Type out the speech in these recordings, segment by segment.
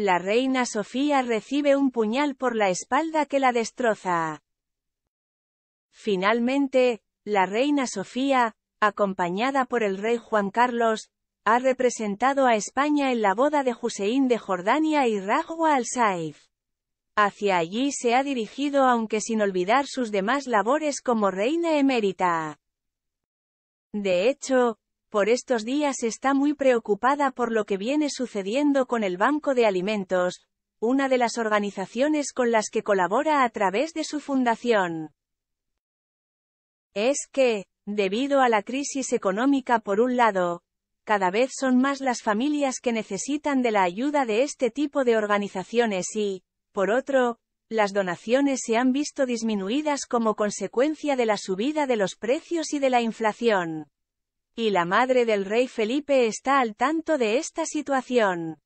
La reina Sofía recibe un puñal por la espalda que la destroza. Finalmente, la reina Sofía, acompañada por el rey Juan Carlos, ha representado a España en la boda de Hussein de Jordania y Rajwa al-Saif. Hacia allí se ha dirigido aunque sin olvidar sus demás labores como reina emérita. De hecho, por estos días está muy preocupada por lo que viene sucediendo con el Banco de Alimentos, una de las organizaciones con las que colabora a través de su fundación. Es que, debido a la crisis económica por un lado, cada vez son más las familias que necesitan de la ayuda de este tipo de organizaciones y, por otro, las donaciones se han visto disminuidas como consecuencia de la subida de los precios y de la inflación y la madre del rey Felipe está al tanto de esta situación.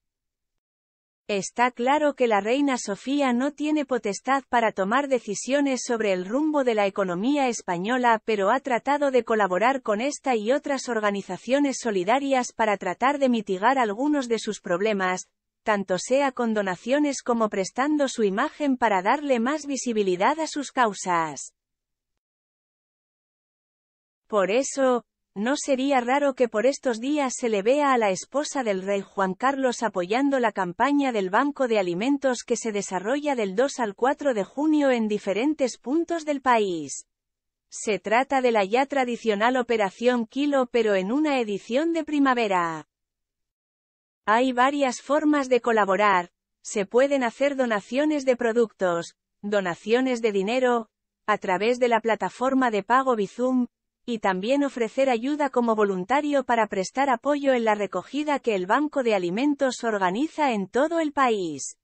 Está claro que la reina Sofía no tiene potestad para tomar decisiones sobre el rumbo de la economía española, pero ha tratado de colaborar con esta y otras organizaciones solidarias para tratar de mitigar algunos de sus problemas, tanto sea con donaciones como prestando su imagen para darle más visibilidad a sus causas. Por eso, no sería raro que por estos días se le vea a la esposa del rey Juan Carlos apoyando la campaña del Banco de Alimentos que se desarrolla del 2 al 4 de junio en diferentes puntos del país. Se trata de la ya tradicional Operación Kilo pero en una edición de primavera. Hay varias formas de colaborar, se pueden hacer donaciones de productos, donaciones de dinero, a través de la plataforma de pago Bizum, y también ofrecer ayuda como voluntario para prestar apoyo en la recogida que el Banco de Alimentos organiza en todo el país.